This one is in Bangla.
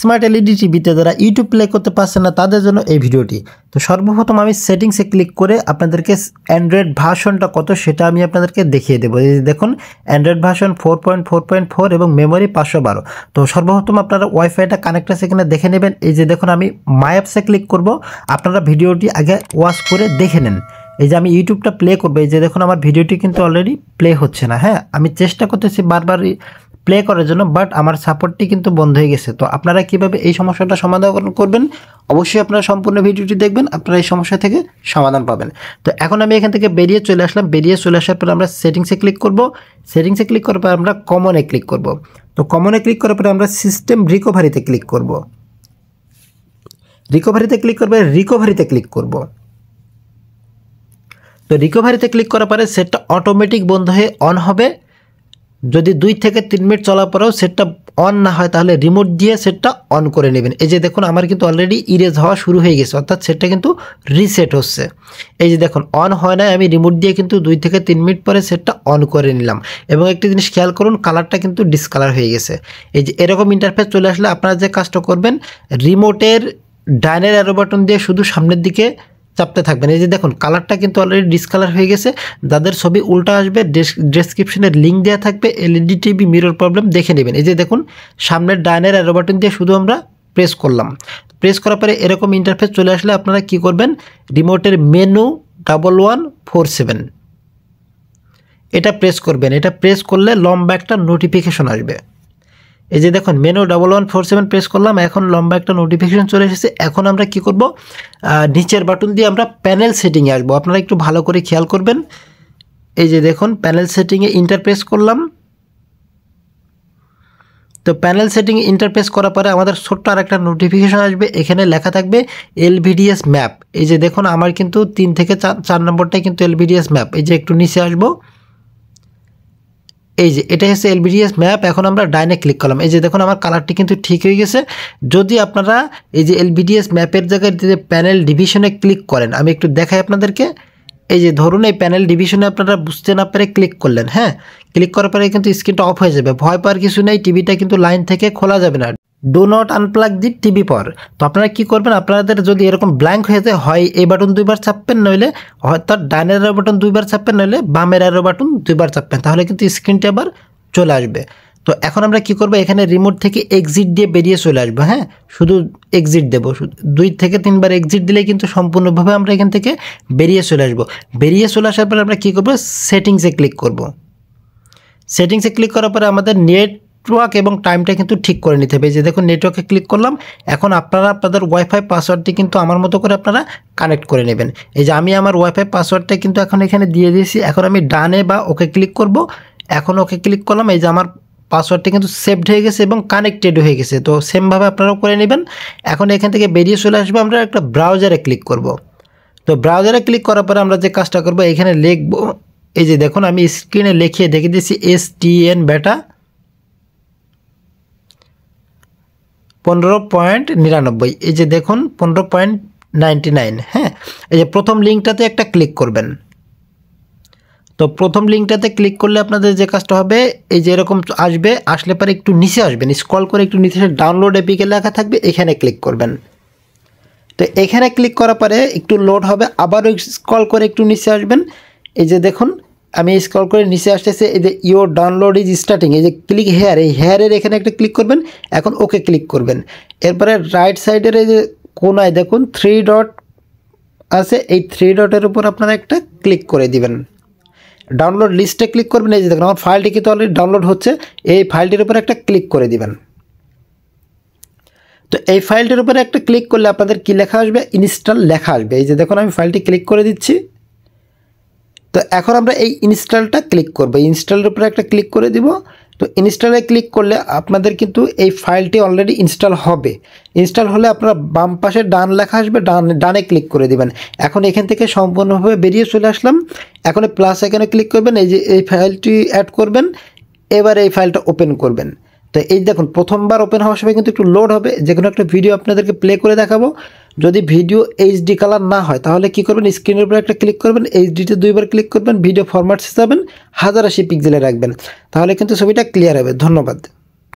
স্মার্ট এলইডি টিভিতে যারা ইউটিউব প্লে করতে পারছেন না তাদের জন্য এই ভিডিওটি তো সর্বপ্রথম আমি সেটিংসে ক্লিক করে আপনাদেরকে অ্যান্ড্রয়েড ভার্সনটা কত সেটা আমি আপনাদেরকে দেখিয়ে দেবো দেখুন Android version four point four point four এবং মেমোরি পাঁচশো বারো তো সর্বপ্রথম আপনারা ওয়াইফাইটা কানেক্ট আছে কিনা দেখে নেবেন এই যে দেখুন আমি মাই ক্লিক করব আপনারা ভিডিওটি আগে ওয়াচ করে দেখে নেন এই যে আমি ইউটিউবটা প্লে করবো এই যে দেখুন আমার ভিডিওটি কিন্তু অলরেডি প্লে হচ্ছে না হ্যাঁ আমি চেষ্টা করতেছি বারবার প্লে করার জন্য বাট আমার সাপোর্টটি কিন্তু বন্ধ হয়ে গেছে তো আপনারা কিভাবে এই সমস্যাটা সমাধান করবেন অবশ্যই আপনারা সম্পূর্ণ ভিডিওটি দেখবেন আপনারা এই সমস্যা থেকে সমাধান পাবেন তো এখন আমি এখান থেকে বেরিয়ে চলে আসলাম বেরিয়ে চলে আসার পর আমরা সেটিংসে ক্লিক করব সেটিংসে ক্লিক করার পর আমরা কমনে ক্লিক করব তো কমনে ক্লিক করার পরে আমরা সিস্টেম রিকভারিতে ক্লিক করব রিকভারিতে ক্লিক করবে রিকভারিতে ক্লিক করব তো রিকভারিতে ক্লিক করার পরে সেটটা অটোমেটিক বন্ধ হয়ে অন হবে যদি দুই থেকে তিন মিনিট চলার পরেও সেটটা অন না হয় তাহলে রিমোট দিয়ে সেটটা অন করে নেবেন এই যে দেখুন আমার কিন্তু অলরেডি ইরেজ হওয়া শুরু হয়ে গেছে অর্থাৎ সেটটা কিন্তু রিসেট হচ্ছে এই যে দেখুন অন হয় না আমি রিমোট দিয়ে কিন্তু দুই থেকে তিন মিনিট পরে সেটটা অন করে নিলাম এবং একটি জিনিস খেয়াল করুন কালারটা কিন্তু ডিসকালার হয়ে গেছে এই যে এরকম ইন্টারফেস চলে আসলে আপনারা যে কাজটা করবেন রিমোটের ডাইনের অ্যারো বাটন দিয়ে শুধু সামনের দিকে চাপতে থাকবেন এই যে দেখুন কালারটা কিন্তু অলরেডি ডিসকালার হয়ে গেছে যাদের ছবি উল্টা আসবে ডেসক্রিপশনের লিঙ্ক দেওয়া থাকবে এলইডি টিভি মিরর প্রবলেম দেখে নেবেন এই যে দেখুন সামনের ডায়নের অ্যারো বাটন দিয়ে শুধু আমরা প্রেস করলাম প্রেস করার পরে এরকম ইন্টারফেস চলে আসলে আপনারা কি করবেন রিমোটের menu double one four seven এটা প্রেস করবেন এটা প্রেস করলে লম্বা একটা নোটিফিকেশন আসবে এই যে দেখুন menu double one four seven press করলাম এখন লম্বা একটা নোটিফিকেশন চলে এসেছে এখন আমরা কি করব নিচের বাটন দিয়ে আমরা প্যানেল সেটিংয়ে আসবো আপনারা একটু ভালো করে খেয়াল করবেন এই যে দেখুন প্যানেল সেটিংয়ে ইন্টারপ্রেস করলাম তো প্যানেল সেটিং ইন্টারপ্রেস করার পরে আমাদের ছোট্ট আর একটা নোটিফিকেশান আসবে এখানে লেখা থাকবে এলভিডিএস ম্যাপ এই যে দেখুন আমার কিন্তু তিন থেকে চার নম্বরটাই কিন্তু এলভিডিএস ম্যাপ এই যে একটু নিচে আসবো এই যে এটা হচ্ছে এলবিডিএস ম্যাপ এখন আমরা ডাইনে ক্লিক করলাম এই যে দেখুন আমার কালারটি কিন্তু ঠিক হয়ে গেছে যদি আপনারা এই যে এলবিডিএস ম্যাপের জায়গায় যদি প্যানেল ডিভিশনে ক্লিক করেন আমি একটু দেখাই আপনাদেরকে এই যে ধরুন এই প্যানেল ডিভিশনে আপনারা বুঝতে না পেরে ক্লিক করলেন হ্যাঁ ক্লিক করার পরে কিন্তু স্ক্রিনটা অফ হয়ে যাবে ভয় পাওয়ার কিছু নেই টিভিটা কিন্তু লাইন থেকে খোলা যাবে না do not unplug the TV পর তো আপনারা কি করবেন আপনাদের যদি এরকম ব্ল্যাঙ্ক হয়ে যায় হয় এই বাটন দুইবার চাপবেন নইলে হয়তো ডানের আরো বাটন দুইবার চাপবেন নইলে বামের আরো বাটন দুইবার চাপবেন তাহলে কিন্তু স্ক্রিনটি আবার চলে আসবে তো এখন আমরা কি করব এখানে রিমোট থেকে এক্সিট দিয়ে বেরিয়ে চলে আসবো হ্যাঁ শুধু এক্সিট দেবো দুই থেকে তিনবার এক্সিট দিলে কিন্তু সম্পূর্ণভাবে আমরা এখান থেকে বেরিয়ে চলে আসবো বেরিয়ে চলে আসার পরে আমরা কী করবো সেটিংসে ক্লিক করব সেটিংসে ক্লিক করার পরে আমাদের নেট নেটওয়ার্ক এবং টাইমটা কিন্তু ঠিক করে নিতে হবে যে দেখুন নেটওয়ার্কে ক্লিক করলাম এখন আপনারা আপনাদের ওয়াইফাই পাসওয়ার্ডটি কিন্তু আমার মতো করে আপনারা কানেক্ট করে নেবেন এই যে আমি আমার ওয়াইফাই পাসওয়ার্ডটা কিন্তু এখন এখানে দিয়ে দিয়েছি এখন আমি ডানে বা ওকে ক্লিক করব এখন ওকে ক্লিক করলাম এই যে আমার পাসওয়ার্ডটি কিন্তু সেভড হয়ে গেছে এবং কানেক্টেড হয়ে গেছে তো সেমভাবে আপনারাও করে নেবেন এখন এখান থেকে বেরিয়ে চলে আসবো আমরা একটা ব্রাউজারে ক্লিক করব তো ব্রাউজারে ক্লিক করার পরে আমরা যে কাজটা করব এখানে লিখব এই যে দেখুন আমি স্ক্রিনে লিখিয়ে দেখে দিয়েছি এস টি এন বেটা পনেরো পয়েন্ট নিরানব্বই এই যে দেখুন পনেরো পয়েন্ট নাইনটি নাইন হ্যাঁ এই যে প্রথম লিঙ্কটাতে একটা ক্লিক করবেন তো প্রথম লিঙ্কটাতে ক্লিক করলে আপনাদের যে কাজটা হবে এই যে এরকম আসবে আসলে পরে একটু নিচে আসবেন স্ক্রল করে একটু নিচে ডাউনলোড এপিকে লেখা থাকবে এখানে ক্লিক করবেন তো এখানে ক্লিক করার পরে একটু লোড হবে আবারও স্ক্রল করে একটু নিচে আসবেন এই যে দেখুন আমি স্ক্রল করে নিচে আসতেছে এই যে ইওর ডাউনলোড ইজ স্টার্টিং এই যে ক্লিক হেয়ার এই হেয়ারের এখানে একটা ক্লিক করবেন এখন ওকে ক্লিক করবেন এরপরে রাইট সাইডের এই যে কোনায় দেখুন থ্রি ডট আছে এই থ্রি ডটের উপর আপনারা একটা ক্লিক করে দিবেন ডাউনলোড লিস্টে ক্লিক করবেন এই যে দেখুন আমার ফাইলটি কিন্তু অলরেডি ডাউনলোড হচ্ছে এই ফাইলটির উপর একটা ক্লিক করে দিবেন তো এই ফাইলটির উপরে একটা ক্লিক করলে আপনাদের কি লেখা আসবে ইনস্টল লেখা আসবে এই যে দেখুন আমি ফাইলটি ক্লিক করে দিচ্ছি তো এখন আমরা এই ইনস্টলটা ক্লিক করবো ইনস্টলের উপরে একটা ক্লিক করে দিব তো ইনস্টলে ক্লিক করলে আপনাদের কিন্তু এই ফাইলটি অলরেডি ইনস্টল হবে ইনস্টল হলে আপনারা বাম পাশে ডান লেখা আসবে ডান ডানে ক্লিক করে দিবেন এখন এখান থেকে সম্পূর্ণভাবে বেরিয়ে চলে আসলাম এখন প্লাস এখানে ক্লিক করবেন এই যে এই ফাইলটি অ্যাড করবেন এবার এই ফাইলটা ওপেন করবেন তো এই দেখুন প্রথমবার ওপেন হওয়ার সময় কিন্তু একটু লোড হবে যে কোনো একটা ভিডিও আপনাদেরকে প্লে করে দেখাবো যদি ভিডিও এইচডি কালার না হয় তাহলে কি করবেন স্ক্রিনের উপরে একটা ক্লিক করবেন এইচডিতে দুইবার ক্লিক করবেন ভিডিও ফরম্যাটস হিসাবেন হাজার আশি পিক্সেলে রাখবেন তাহলে কিন্তু ছবিটা ক্লিয়ার হবে ধন্যবাদ